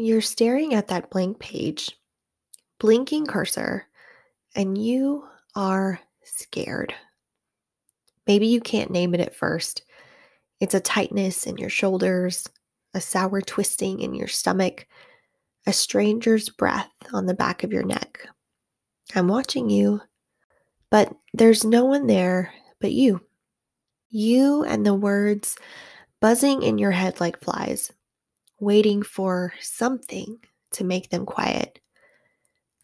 you're staring at that blank page, blinking cursor, and you are scared. Maybe you can't name it at first. It's a tightness in your shoulders, a sour twisting in your stomach, a stranger's breath on the back of your neck. I'm watching you, but there's no one there but you. You and the words buzzing in your head like flies waiting for something to make them quiet,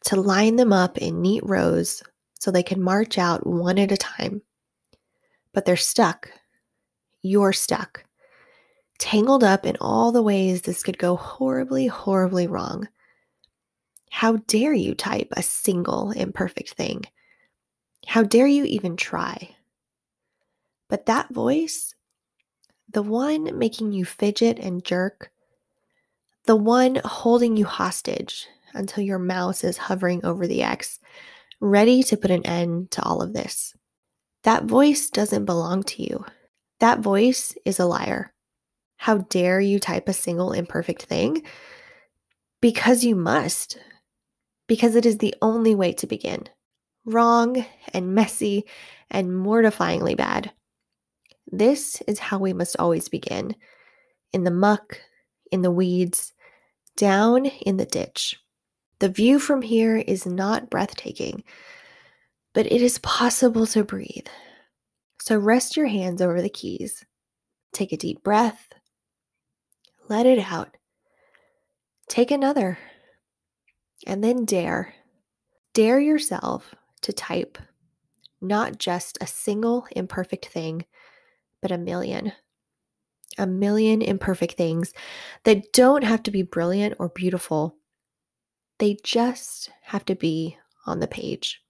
to line them up in neat rows so they can march out one at a time. But they're stuck. You're stuck. Tangled up in all the ways this could go horribly, horribly wrong. How dare you type a single imperfect thing? How dare you even try? But that voice, the one making you fidget and jerk, the one holding you hostage until your mouse is hovering over the X, ready to put an end to all of this. That voice doesn't belong to you. That voice is a liar. How dare you type a single imperfect thing? Because you must, because it is the only way to begin. Wrong and messy and mortifyingly bad. This is how we must always begin in the muck, in the weeds, down in the ditch. The view from here is not breathtaking, but it is possible to breathe. So rest your hands over the keys. Take a deep breath. Let it out. Take another. And then dare. Dare yourself to type not just a single imperfect thing, but a million a million imperfect things that don't have to be brilliant or beautiful. They just have to be on the page.